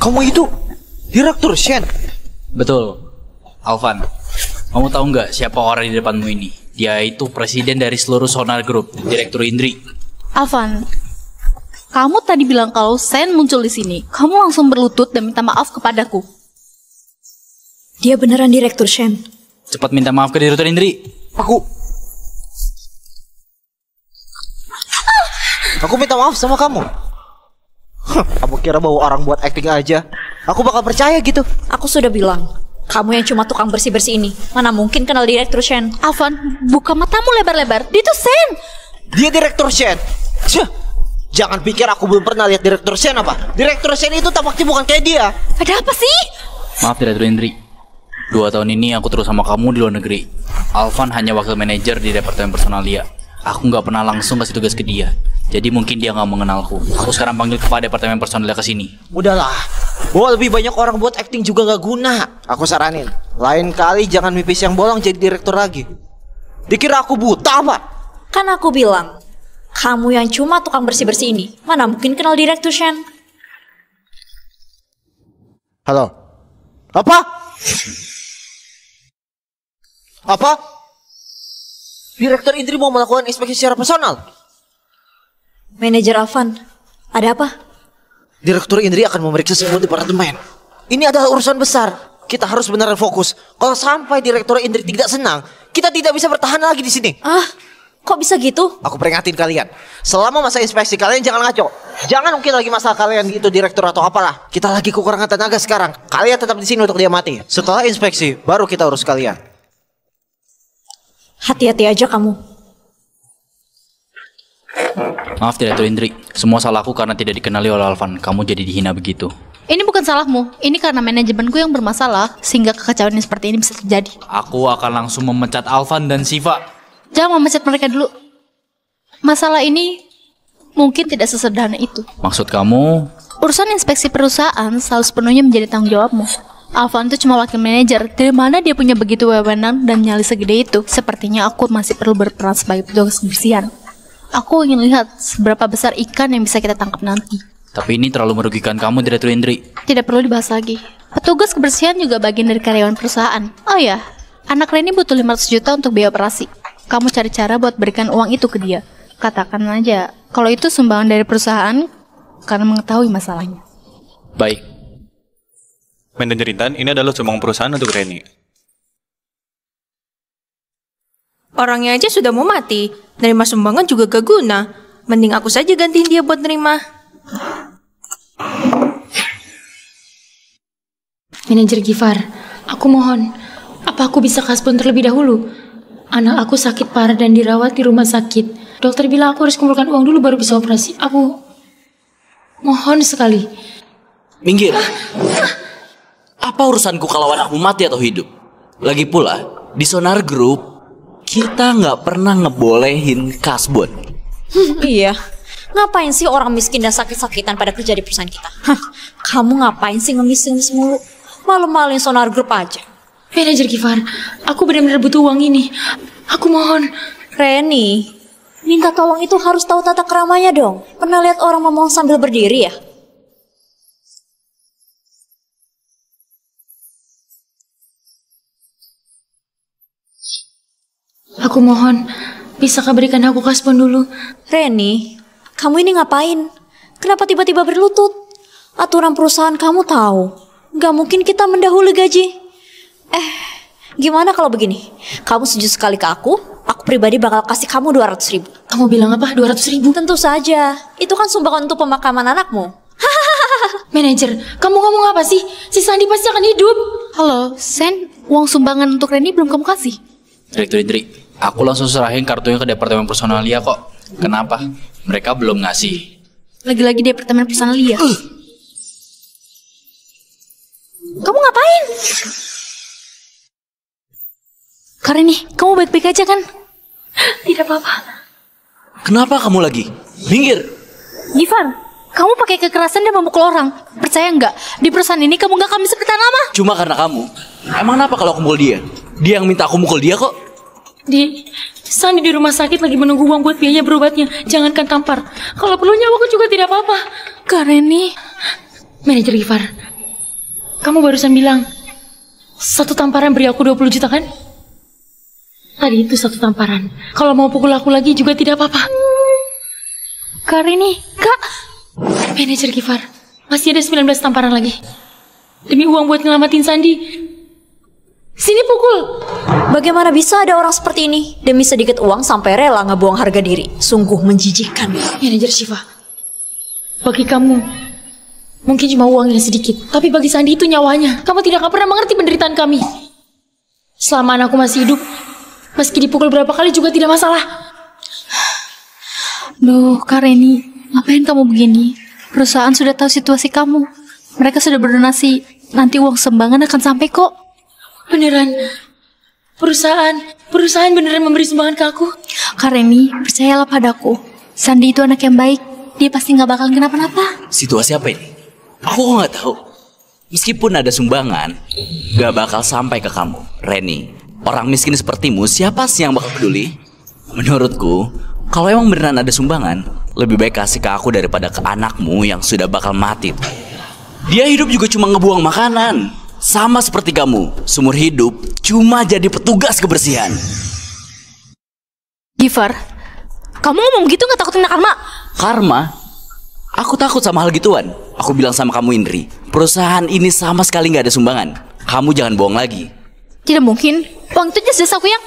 Kamu itu direktur Shen. Betul. Alvan, kamu tahu nggak siapa orang di depanmu ini? Dia itu presiden dari seluruh Sonar Group, Direktur Indri. Alvan, kamu tadi bilang kalau Sen muncul di sini. Kamu langsung berlutut dan minta maaf kepadaku. Dia beneran Direktur Shen. Cepat minta maaf ke Direktur Indri. Aku... Aku minta maaf sama kamu. Kamu kira bawa orang buat acting aja? Aku bakal percaya gitu. Aku sudah bilang, kamu yang cuma tukang bersih-bersih ini. Mana mungkin kenal direktur Shen. Alvan, buka matamu lebar-lebar. Dia tuh Shen. Dia direktur Shen. Cih, jangan pikir aku belum pernah lihat direktur Shen apa. Direktur Shen itu tampaknya bukan kayak dia. Ada apa sih? Maaf Direktur Indri. Dua tahun ini aku terus sama kamu di luar negeri. Alvan hanya wakil manajer di departemen personalia aku nggak pernah langsung kasih tugas ke dia. Jadi mungkin dia nggak mengenalku. Aku sekarang panggil kepada departemen personalnya ke sini. Udahlah, bawa lebih banyak orang buat acting juga nggak guna. Aku saranin, lain kali jangan mipis yang bolong jadi direktur lagi. Dikira aku buta apa? Kan aku bilang, kamu yang cuma tukang bersih-bersih ini, mana mungkin kenal direktur Shen? Halo. Apa? Apa? Direktur Indri mau melakukan inspeksi secara personal. Manajer Avan, ada apa? Direktur Indri akan memeriksa semua departemen. Ini adalah urusan besar. Kita harus benar-benar fokus. Kalau sampai Direktur Indri tidak senang, kita tidak bisa bertahan lagi di sini. Ah, Kok bisa gitu? Aku peringatin kalian. Selama masa inspeksi kalian jangan ngaco. Jangan mungkin lagi masalah kalian gitu direktur atau apalah. Kita lagi kekurangan tenaga sekarang. Kalian tetap di sini untuk diamati. Setelah inspeksi baru kita urus kalian. Hati-hati aja kamu. Maaf tidak terindri, semua salahku karena tidak dikenali oleh Alvan. Kamu jadi dihina begitu. Ini bukan salahmu, ini karena manajemenku yang bermasalah sehingga kekacauan yang seperti ini bisa terjadi. Aku akan langsung memecat Alvan dan Siva. Jangan memecat mereka dulu. Masalah ini mungkin tidak sesederhana itu. Maksud kamu? Urusan inspeksi perusahaan selalu sepenuhnya menjadi tanggung jawabmu. Alvan itu cuma wakil manajer. Dari mana dia punya begitu wewenang dan nyali segede itu? Sepertinya aku masih perlu berperan sebagai petugas kebersihan. Aku ingin lihat seberapa besar ikan yang bisa kita tangkap nanti. Tapi ini terlalu merugikan kamu, Direktur Indri. Tidak perlu dibahas lagi. Petugas kebersihan juga bagian dari karyawan perusahaan. Oh ya, anak Reni butuh 500 juta untuk biaya operasi. Kamu cari cara buat berikan uang itu ke dia. Katakan aja, kalau itu sumbangan dari perusahaan karena mengetahui masalahnya. Baik, Intan, ini adalah sumbang perusahaan untuk Reni. Orangnya aja sudah mau mati. Nerima sumbangan juga gak guna. Mending aku saja gantiin dia buat nerima. Manajer Gifar, aku mohon. Apa aku bisa kasbon terlebih dahulu? Anak aku sakit parah dan dirawat di rumah sakit. Dokter bilang aku harus kumpulkan uang dulu baru bisa operasi. Aku mohon sekali. Minggir. Ah, ah. Apa urusanku kalau anakmu mati atau hidup? Lagi pula, di Sonar Group, kita nggak pernah ngebolehin kasbon. iya, ngapain sih orang miskin dan sakit-sakitan pada kerja di perusahaan kita? kamu ngapain sih ngemisin semulu? Malu-maluin Sonar Group aja. Manajer Givar, aku benar-benar butuh uang ini. Aku mohon. Reni, minta tolong itu harus tahu tata keramanya dong. Pernah lihat orang memohon sambil berdiri ya? Aku mohon, bisa berikan aku kasbon dulu? Reni, kamu ini ngapain? Kenapa tiba-tiba berlutut? Aturan perusahaan kamu tahu. Gak mungkin kita mendahului gaji. Eh, gimana kalau begini? Kamu setuju sekali ke aku, aku pribadi bakal kasih kamu 200 ribu. Kamu bilang apa? 200 ribu? Tentu saja. Itu kan sumbangan untuk pemakaman anakmu. Manager, kamu ngomong apa sih? Si Sandi pasti akan hidup. Halo, Sen, uang sumbangan untuk Reni belum kamu kasih? Direktur Indri, aku langsung serahin kartunya ke departemen personalia kok. Kenapa? Mereka belum ngasih. Lagi-lagi departemen personalia. Uh. Kamu ngapain? nih, kamu baik-baik aja kan? Tidak apa-apa. Kenapa kamu lagi? Minggir. Givar, kamu pakai kekerasan dan memukul orang. Percaya nggak? Di perusahaan ini kamu nggak kami seperti lama. Cuma karena kamu. Emang kenapa kalau aku mukul dia? Dia yang minta aku mukul dia kok. Di, Sandi di rumah sakit lagi menunggu uang buat biaya berobatnya. Jangankan tampar. Kalau perlu nyawa aku juga tidak apa-apa. Kareni. Manajer Gifar. Kamu barusan bilang, satu tamparan beri aku 20 juta kan? Tadi itu satu tamparan. Kalau mau pukul aku lagi juga tidak apa-apa. Kareni, kak. Manajer Gifar, masih ada 19 tamparan lagi. Demi uang buat ngelamatin Sandi, Sini pukul. Bagaimana bisa ada orang seperti ini? Demi sedikit uang sampai rela ngebuang harga diri. Sungguh menjijikkan. Manajer Shiva, bagi kamu, mungkin cuma uangnya sedikit. Tapi bagi Sandi itu nyawanya. Kamu tidak akan pernah mengerti penderitaan kami. Selama anakku masih hidup, meski dipukul berapa kali juga tidak masalah. Duh, Kareni, ngapain kamu begini? Perusahaan sudah tahu situasi kamu. Mereka sudah berdonasi. Nanti uang sembangan akan sampai kok. Beneran. Perusahaan, perusahaan beneran memberi sumbangan ke aku. Kareni, percayalah padaku. Sandi itu anak yang baik. Dia pasti gak bakal kenapa-napa. Situasi apa ini? Aku nggak tahu. Meskipun ada sumbangan, gak bakal sampai ke kamu, Reni. Orang miskin sepertimu, siapa sih yang bakal peduli? Menurutku, kalau emang beneran ada sumbangan, lebih baik kasih ke aku daripada ke anakmu yang sudah bakal mati. Dia hidup juga cuma ngebuang makanan. Sama seperti kamu, seumur hidup cuma jadi petugas kebersihan. Giver, kamu ngomong gitu takut kena karma? Karma? Aku takut sama hal gituan. Aku bilang sama kamu Indri, perusahaan ini sama sekali gak ada sumbangan. Kamu jangan bohong lagi. Tidak mungkin. Uang itu jelas aku yang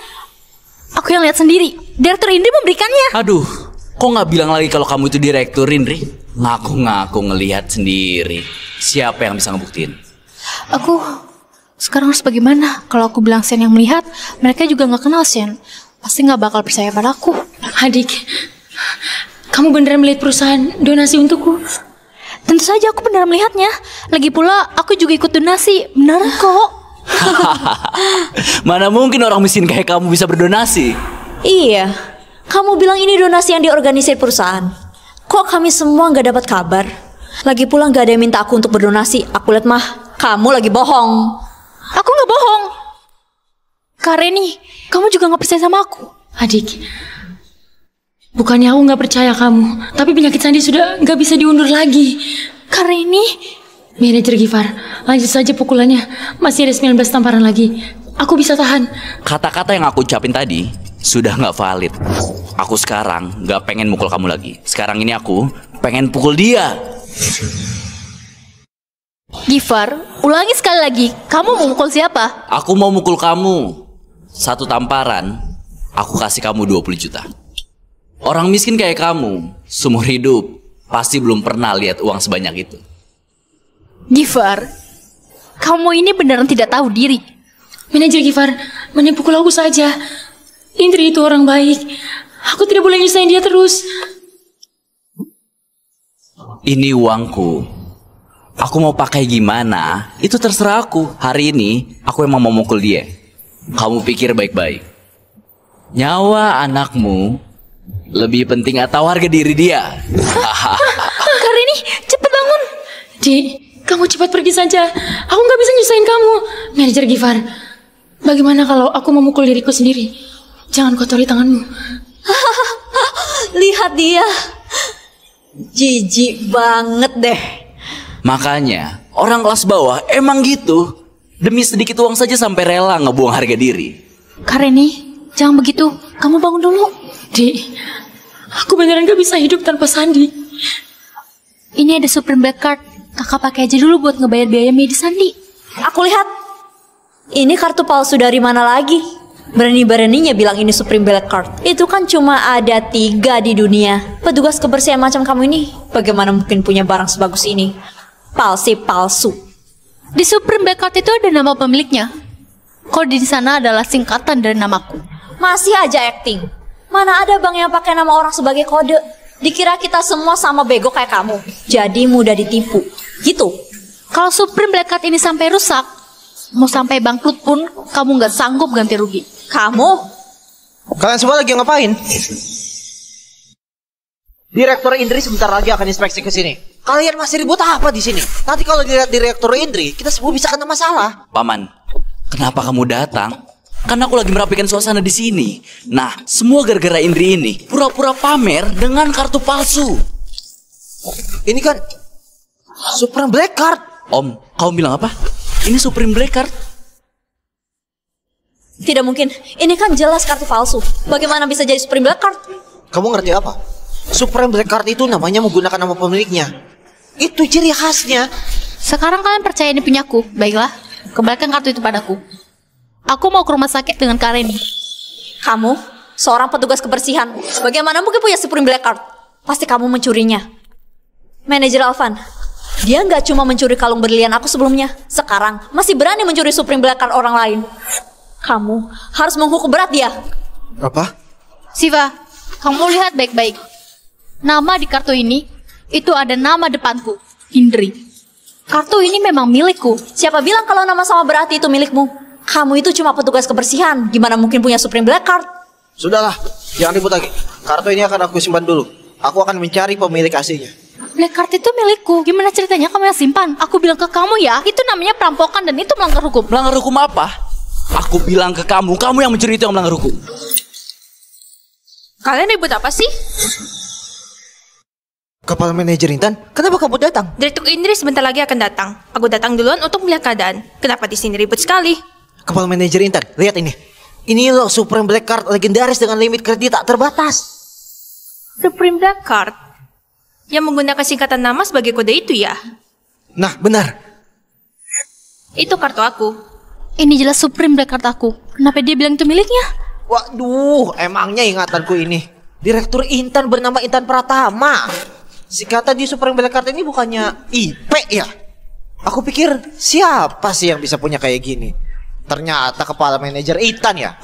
aku yang lihat sendiri. Direktur Indri memberikannya. Aduh, kok gak bilang lagi kalau kamu itu direktur Indri? Ngaku-ngaku ngelihat sendiri. Siapa yang bisa ngebuktiin? Aku sekarang harus bagaimana? Kalau aku bilang Sen yang melihat, mereka juga nggak kenal Sen. Pasti nggak bakal percaya pada aku Adik, kamu beneran melihat perusahaan donasi untukku? Tentu saja aku beneran melihatnya. Lagi pula aku juga ikut donasi. Benar kok. Mana mungkin orang miskin kayak kamu bisa berdonasi? Iya. Kamu bilang ini donasi yang diorganisir perusahaan. Kok kami semua nggak dapat kabar? Lagi pula nggak ada yang minta aku untuk berdonasi. Aku lihat mah kamu lagi bohong. Aku nggak bohong. Kareni, kamu juga nggak percaya sama aku. Adik, bukannya aku nggak percaya kamu, tapi penyakit Sandi sudah nggak bisa diundur lagi. Kareni, manajer Gifar, lanjut saja pukulannya. Masih ada 19 tamparan lagi. Aku bisa tahan. Kata-kata yang aku ucapin tadi sudah nggak valid. Aku sekarang nggak pengen mukul kamu lagi. Sekarang ini aku pengen pukul dia. Gifar, ulangi sekali lagi. Kamu mau mukul siapa? Aku mau mukul kamu. Satu tamparan, aku kasih kamu 20 juta. Orang miskin kayak kamu, seumur hidup, pasti belum pernah lihat uang sebanyak itu. Gifar, kamu ini beneran tidak tahu diri. Manajer Gifar, menipukul aku saja. Indri itu orang baik. Aku tidak boleh nyusahin dia terus. Ini uangku aku mau pakai gimana, itu terserah aku. Hari ini aku emang mau mukul dia. Kamu pikir baik-baik. Nyawa anakmu lebih penting atau harga diri dia? ini cepet bangun. Di, kamu cepat pergi saja. Aku nggak bisa nyusahin kamu. Manajer Gifar, bagaimana kalau aku memukul diriku sendiri? Jangan kotori tanganmu. Lihat dia. Jijik banget deh. Makanya, orang kelas bawah emang gitu. Demi sedikit uang saja sampai rela ngebuang harga diri. Kareni, jangan begitu. Kamu bangun dulu. Di, aku beneran gak bisa hidup tanpa Sandi. Ini ada supreme black card. Kakak pakai aja dulu buat ngebayar biaya medis Sandi. Aku lihat. Ini kartu palsu dari mana lagi? Berani-beraninya bilang ini Supreme Black Card. Itu kan cuma ada tiga di dunia. Petugas kebersihan macam kamu ini, bagaimana mungkin punya barang sebagus ini? palsi palsu. Di Supreme Blackout itu ada nama pemiliknya. Kok di sana adalah singkatan dari namaku. Masih aja acting. Mana ada bang yang pakai nama orang sebagai kode? Dikira kita semua sama bego kayak kamu. Jadi mudah ditipu. Gitu. Kalau Supreme Blackout ini sampai rusak, mau sampai bangkrut pun kamu nggak sanggup ganti rugi. Kamu? Kalian semua lagi ngapain? Direktur Indri sebentar lagi akan inspeksi ke sini. Kalian masih ribut apa di sini? Nanti kalau dilihat di reaktor Indri, kita semua bisa kena masalah. Paman, kenapa kamu datang? Karena aku lagi merapikan suasana di sini. Nah, semua gara-gara Indri ini pura-pura pamer dengan kartu palsu. Ini kan Supreme Black Card. Om, kamu bilang apa? Ini Supreme Black Card. Tidak mungkin. Ini kan jelas kartu palsu. Bagaimana bisa jadi Supreme Black Card? Kamu ngerti apa? Supreme Black Card itu namanya menggunakan nama pemiliknya. Itu ciri khasnya. Sekarang kalian percaya ini punyaku. Baiklah, kembalikan kartu itu padaku. Aku mau ke rumah sakit dengan kalian. Kamu, seorang petugas kebersihan. Bagaimana mungkin punya Supreme Black Card? Pasti kamu mencurinya. Manajer Alvan, dia nggak cuma mencuri kalung berlian aku sebelumnya. Sekarang, masih berani mencuri Supreme Black Card orang lain. Kamu harus menghukum berat dia. Apa? Siva, kamu lihat baik-baik. Nama di kartu ini itu ada nama depanku, Indri. Kartu ini memang milikku. Siapa bilang kalau nama sama berarti itu milikmu? Kamu itu cuma petugas kebersihan. Gimana mungkin punya Supreme Black Card? Sudahlah, jangan ribut lagi. Kartu ini akan aku simpan dulu. Aku akan mencari pemilik aslinya. Black card itu milikku. Gimana ceritanya kamu yang simpan? Aku bilang ke kamu ya, itu namanya perampokan dan itu melanggar hukum. Melanggar hukum apa? Aku bilang ke kamu, kamu yang mencuri itu yang melanggar hukum. Kalian ribut apa sih? Kapal manajer Intan, kenapa kamu datang? Direktur Indri sebentar lagi akan datang. Aku datang duluan untuk melihat keadaan. Kenapa di sini ribut sekali? Kapal manajer Intan, lihat ini. Ini loh Supreme Black Card legendaris dengan limit kredit tak terbatas. Supreme Black Card? Yang menggunakan singkatan nama sebagai kode itu ya? Nah, benar. Itu kartu aku. Ini jelas Supreme Black Card aku. Kenapa dia bilang itu miliknya? Waduh, emangnya ingatanku ini. Direktur Intan bernama Intan Pratama. Si kata di Super Black ini bukannya IP ya? Aku pikir siapa sih yang bisa punya kayak gini? Ternyata kepala manajer Ethan ya?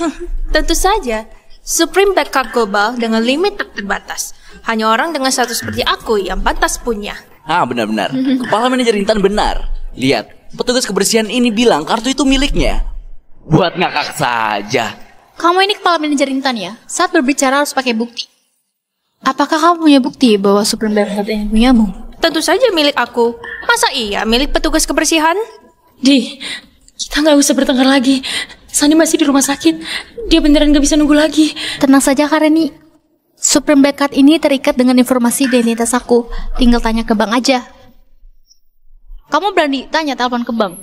tentu saja. Supreme backup Global dengan limit terbatas. Hanya orang dengan status seperti aku yang pantas punya. Ah, benar-benar. Kepala manajer Intan benar. Lihat, petugas kebersihan ini bilang kartu itu miliknya. Buat ngakak saja. Kamu ini kepala manajer Intan ya? Saat berbicara harus pakai bukti. Apakah kamu punya bukti bahwa suplemen Bernard ini punyamu? Tentu saja milik aku. Masa iya milik petugas kebersihan? Di, kita nggak usah bertengkar lagi. Sani masih di rumah sakit. Dia beneran nggak bisa nunggu lagi. Tenang saja, Kareni. Supreme Backcard ini terikat dengan informasi identitas aku. Tinggal tanya ke bank aja. Kamu berani tanya telepon ke bank?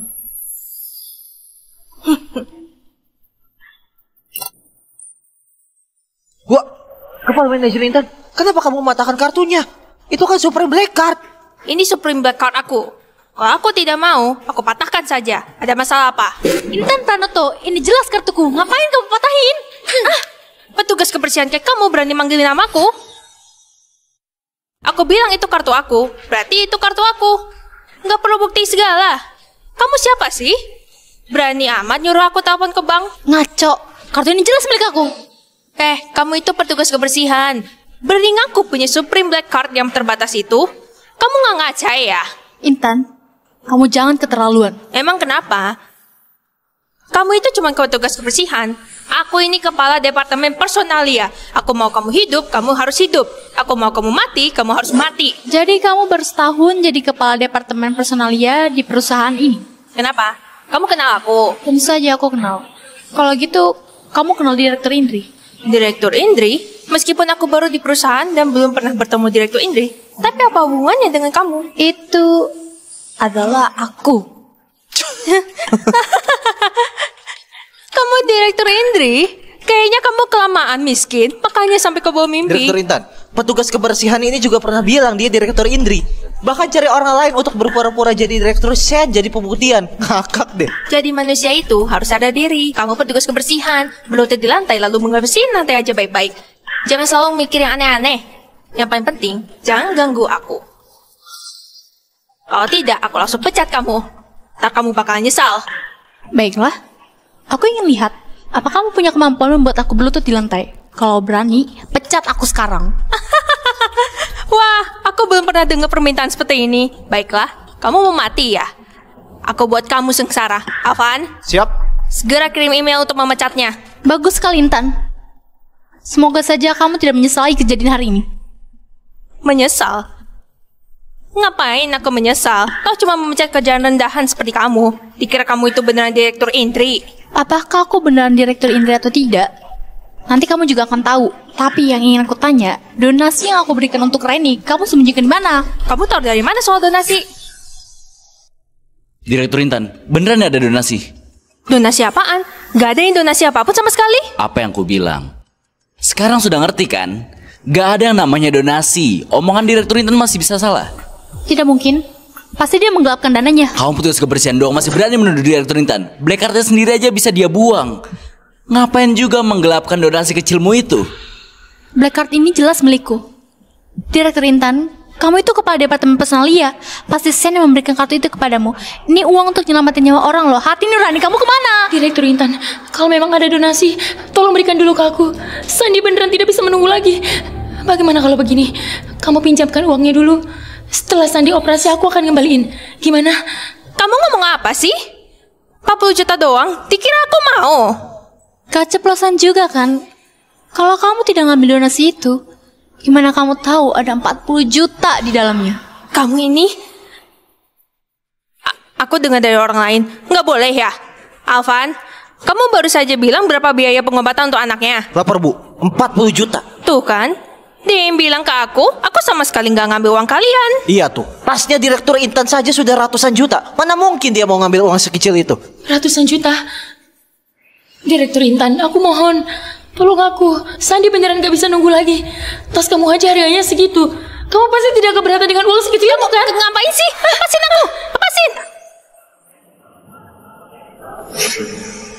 Wah, kepala manajer Intan Kenapa kamu mematahkan kartunya? Itu kan Supreme Black Card. Ini Supreme Black Card aku. Kalau aku tidak mau, aku patahkan saja. Ada masalah apa? Intan Pranoto, ini jelas kartuku. Ngapain kamu patahin? ah, petugas kebersihan kayak kamu berani manggil namaku? Aku bilang itu kartu aku, berarti itu kartu aku. Nggak perlu bukti segala. Kamu siapa sih? Berani amat nyuruh aku telepon ke bank. Ngaco, kartu ini jelas milik aku. Eh, kamu itu petugas kebersihan. Berani ngaku punya Supreme Black Card yang terbatas itu? Kamu nggak ngaca ya? Intan, kamu jangan keterlaluan. Emang kenapa? Kamu itu cuma tugas kebersihan. Aku ini kepala departemen personalia. Aku mau kamu hidup, kamu harus hidup. Aku mau kamu mati, kamu harus mati. Jadi kamu bersetahun jadi kepala departemen personalia di perusahaan ini. Kenapa? Kamu kenal aku? Tentu saja aku kenal. Kalau gitu, kamu kenal direktur Indri. Direktur Indri? Meskipun aku baru di perusahaan dan belum pernah bertemu Direktur Indri, tapi apa hubungannya dengan kamu? Itu adalah aku. kamu Direktur Indri? Kayaknya kamu kelamaan miskin, makanya sampai ke bawah mimpi. Direktur Intan, petugas kebersihan ini juga pernah bilang dia Direktur Indri. Bahkan cari orang lain untuk berpura-pura jadi direktur saya jadi pembuktian. kakak deh. Jadi manusia itu harus ada diri. Kamu petugas kebersihan, Melutut di lantai lalu menghabisin lantai aja baik-baik. Jangan selalu mikir yang aneh-aneh. Yang paling penting, jangan ganggu aku. Kalau tidak, aku langsung pecat kamu. Tak kamu bakal nyesal. Baiklah. Aku ingin lihat, apa kamu punya kemampuan membuat aku berlutut di lantai? Kalau berani, pecat aku sekarang. Wah, aku belum pernah dengar permintaan seperti ini. Baiklah, kamu mau mati ya? Aku buat kamu sengsara. Afan? Siap. Segera kirim email untuk memecatnya. Bagus sekali, Intan. Semoga saja kamu tidak menyesali kejadian hari ini. Menyesal? Ngapain aku menyesal? Kau cuma memecat kerjaan rendahan seperti kamu. Dikira kamu itu beneran direktur intri. Apakah aku beneran direktur intri atau tidak? Nanti kamu juga akan tahu. Tapi yang ingin aku tanya, donasi yang aku berikan untuk Reni, kamu sembunyikan di mana? Kamu tahu dari mana soal donasi? Direktur Intan, beneran ada donasi? Donasi apaan? Gak ada yang donasi apapun sama sekali. Apa yang ku bilang? Sekarang sudah ngerti kan? Gak ada yang namanya donasi. Omongan direktur Intan masih bisa salah. Tidak mungkin. Pasti dia menggelapkan dananya. Kamu petugas kebersihan doang masih berani menuduh direktur Intan. Black Cardnya sendiri aja bisa dia buang. Ngapain juga menggelapkan donasi kecilmu itu? Black Card ini jelas milikku. Direktur Intan kamu itu kepala departemen personalia pasti sen yang memberikan kartu itu kepadamu ini uang untuk nyelamatin nyawa orang loh hati nurani kamu kemana direktur intan kalau memang ada donasi tolong berikan dulu ke aku sandi beneran tidak bisa menunggu lagi bagaimana kalau begini kamu pinjamkan uangnya dulu setelah sandi operasi aku akan kembaliin. gimana kamu ngomong apa sih 40 juta doang dikira aku mau keceplosan juga kan kalau kamu tidak ngambil donasi itu Gimana kamu tahu ada 40 juta di dalamnya? Kamu ini? A aku dengar dari orang lain. Nggak boleh ya? Alvan, kamu baru saja bilang berapa biaya pengobatan untuk anaknya? Lapor bu, 40 juta. Tuh kan, dia yang bilang ke aku, aku sama sekali nggak ngambil uang kalian. Iya tuh, tasnya direktur Intan saja sudah ratusan juta. Mana mungkin dia mau ngambil uang sekecil itu? Ratusan juta? Direktur Intan, aku mohon, Tolong aku, Sandi beneran gak bisa nunggu lagi. Tas kamu aja harganya segitu. Kamu pasti tidak keberatan dengan uang segitu ya, bukan? Ngapain sih? Lepasin aku! Lepasin!